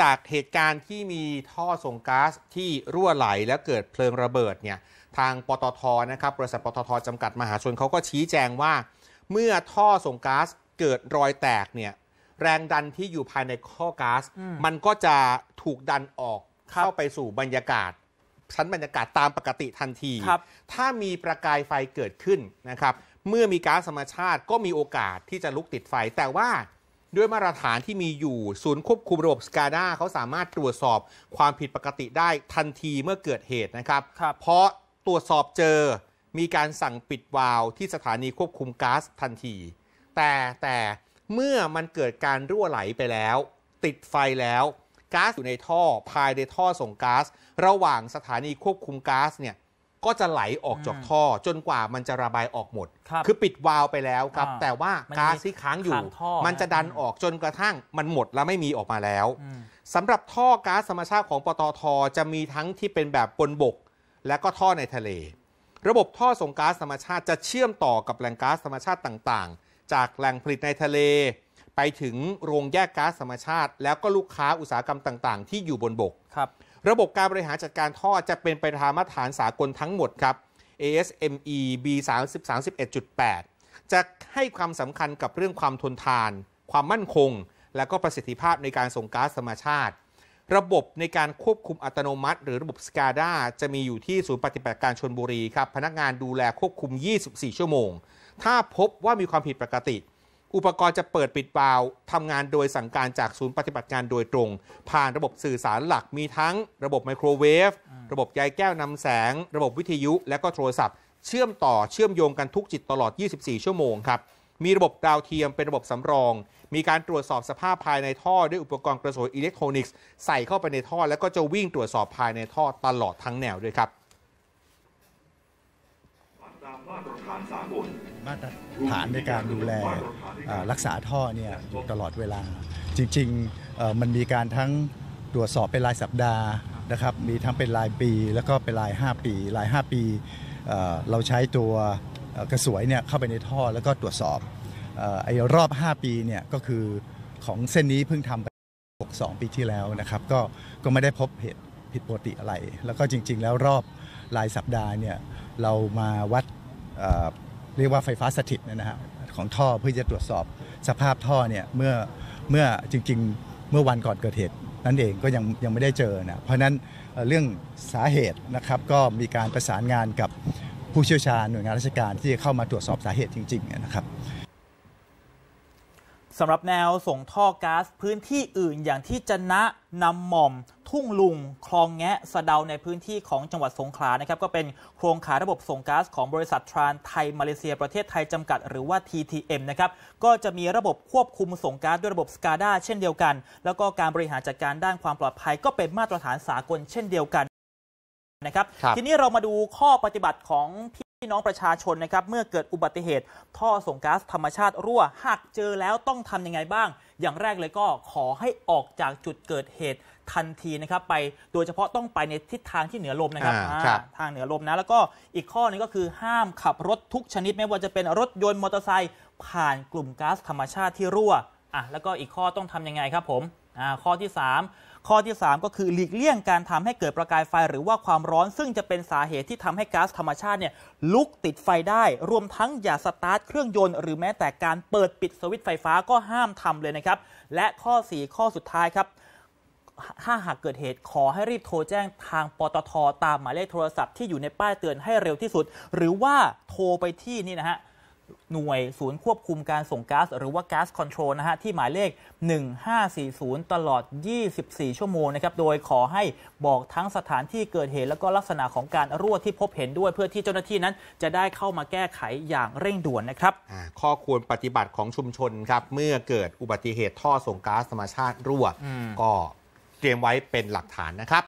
จากเหตุการณ์ที่มีท่อส่งก๊าซที่รั่วไหลและเกิดเพลิงระเบิดเนี่ยทางปตทนะครับบริษัทปตทจำกัดมหาชนเขาก็ชี้แจงว่า เมื่อท่อส่งก๊าซเกิดรอยแตกเนี่ยแรงดันที่อยู่ภายในข้อก๊าซมันก็จะถูกดันออกเข้าไปสู่บรรยากาศชั้นบรรยากาศตามปกติทันที ถ้ามีประกายไฟเกิดขึ้นนะครับ เมื่อมีก๊าซธรรมชาติก็มีโอกาสที่จะลุกติดไฟแต่ว่าด้วยมาตรฐานที่มีอยู่ศูนย์ควบคุมระบบสกาด้าเขาสามารถตรวจสอบความผิดปกติได้ทันทีเมื่อเกิดเหตุนะครับเพราะตรวจสอบเจอมีการสั่งปิดวาล์วที่สถานีควบคุมก๊าซทันที แต่แต่เมื่อมันเกิดการรั่วไหลไปแล้ว ติดไฟแล้วก๊าซอยู่ในท่อภายในท่อส่งก๊าซระหว่างสถานีควบคุมก๊าซเนี่ยก็จะไหลออกจากท่อจนกว่ามันจะระบายออกหมด คือปิดวาล์วไปแล้วครับ แต่ว่าก๊าซที่ค้างอยู่ มันจะดันออกจนกระทั่ง มันหมดแล้วไม่มีออกมาแล้ว สำหรับท่อก๊าซธรรมชาติของปตทจะมีทั้งที่เป็นแบบบนบก และก็ท่อในทะเล ระบบท่อส่งก๊าซธรรมชาติจะเชื่อมต่อกับแหล่งก๊าซธรรมชาติต่างๆ จากแหล่งผลิตในทะเลไปถึงโรงแยกก๊าซธรรมชาติ แล้วก็ลูกค้าอุตสาหกรรมต่างๆ ที่อยู่บนบก ครับ ระบบการบริหารจัดการท่อจะเป็นไปตามมาตรฐานสากลทั้งหมดครับ ASME B 3 31.8จะให้ความสำคัญกับเรื่องความทนทาน ความมั่นคง และก็ประสิทธิภาพในการส่งก๊าซธรรมชาติ ระบบในการควบคุมอัตโนมัติ หรือระบบสกาด้าจะมีอยู่ที่ศูนย์ปฏิบัติการชนบุรีครับพนักงานดูแลควบคุม 24 ชั่วโมง ถ้าพบว่ามีความผิดปกติอุปกรณ์จะเปิดปิดวาล์วทำงานโดยสั่งการจากศูนย์ปฏิบัติการโดยตรง ผ่านระบบสื่อสารหลักมีทั้งระบบไมโครเวฟระบบใยแก้วนำแสง ระบบวิทยุและก็โทรศัพท์เชื่อมต่อเชื่อมโยงกันทุกจิตตลอด 24 ชั่วโมงครับ มีระบบดาวเทียมเป็นระบบสำรอง มีการตรวจสอบสภาพภายในท่อด้วยอุปกรณ์กระสวยอิเล็กทรอนิกส์ใส่เข้าไปในท่อแล้วก็จะวิ่งตรวจสอบภายในท่อตลอดทั้งแนวด้วยครับมาตรฐานในการดูแลรักษาท่อเนี่ยอยู่ตลอดเวลา จริง ๆมันมีการทั้งตรวจสอบเป็นรายสัปดาห์นะครับมีทั้งเป็นรายปีแล้วก็เป็นราย 5 ปีราย 5 ปีเราใช้ตัวกระสวยเนี่ยเข้าไปในท่อแล้วก็ตรวจสอบไอ้รอบ 5 ปีเนี่ยก็คือของเส้นนี้เพิ่งทำไป62ปีที่แล้วนะครับก็ก็ไม่ได้พบเหตุผิดปกติอะไร แล้วก็จริง ๆ แล้วรอบรายสัปดาห์เนี่ยเรามาวัดเรียกว่าไฟฟ้าสถิตนะฮะของท่อเพื่อจะตรวจสอบสภาพท่อเนี่ย เมื่อเมื่อจริง ๆ เมื่อวันก่อนเกิดเหตุนั่นเองก็ยังยังไม่ได้เจอนะเพราะนั้นเรื่องสาเหตุนะครับก็มีการประสานงานกับผู้เชี่ยวชาญหน่วยงานราชการ ที่จะเข้ามาตรวจสอบสาเหตุจริงๆนะครับสำหรับแนวส่งท่อก๊าซพื้นที่อื่นอย่างที่จนะนำหม่อม ทุ่งลุง คลองแงะสะเดาในพื้นที่ของจังหวัดสงขลานะครับ ก็เป็นโครงข่ายระบบส่งก๊าซของบริษัททรานไทย มาเลเซีย ประเทศไทยจำกัดหรือว่า TTM นะครับก็จะมีระบบควบคุมส่งก๊าซด้วยระบบสกาด้าเช่นเดียวกัน แล้วก็การบริหารจัดการด้านความปลอดภัย ก็เป็นมาตรฐานสากลเช่นเดียวกันนะครับทีนี้เรามาดูข้อปฏิบัติของพี่น้องประชาชนนะครับเมื่อเกิดอุบัติเหตุ ท่อส่งก๊าซธรรมชาติรั่วหากเจอแล้วต้องทำยังไงบ้าง อย่างแรกเลยก็ขอให้ออกจากจุดเกิดเหตุทันทีนะครับไปโดยเฉพาะต้องไปในทิศทางที่เหนือลมนะครับทางเหนือลมนะแล้วก็อีกข้อนึงก็คือห้ามขับรถทุกชนิดไม่ว่าจะเป็นรถยนต์มอเตอร์ไซค์ผ่านกลุ่มก๊าซธรรมชาติที่รั่ว่ะแล้วก็อีกข้อต้องทํำยังไงครับผมอ่าข้อที่ 3 ข้อที่ 3 ก็คือหลีกเลี่ยงการทำให้เกิดประกายไฟหรือว่าความร้อนซึ่งจะเป็นสาเหตุที่ทำให้ก๊าซธรรมชาติเนี่ย ลุกติดไฟได้ รวมทั้งอย่าสตาร์ทเครื่องยนต์หรือแม้แต่การเปิดปิดสวิตช์ไฟฟ้าก็ห้ามทำเลยนะครับ และข้อ 4 ข้อสุดท้ายครับ ถ้าหากเกิดเหตุขอให้รีบโทรแจ้งทางปตทตามหมายเลขโทรศัพท์ที่อยู่ในป้ายเตือนให้เร็วที่สุด หรือว่าโทรไปที่นี่นะฮะหน่วยศูนย์ควบคุมการส่งก๊าซหรือว่าก๊าซคอนโทรลนะฮะที่หมายเลข 1540 ตลอด 24 ชั่วโมงนะครับ โดยขอให้บอกทั้งสถานที่เกิดเหตุแล้วก็ลักษณะของการรั่วที่พบเห็นด้วยเพื่อที่เจ้าหน้าที่นั้นจะได้เข้ามาแก้ไขอย่างเร่งด่วนนะครับ ข้อควรปฏิบัติของชุมชนครับ เมื่อเกิดอุบัติเหตุท่อส่งก๊าซธรรมชาติรั่วก็เตรียมไว้เป็นหลักฐานนะครับ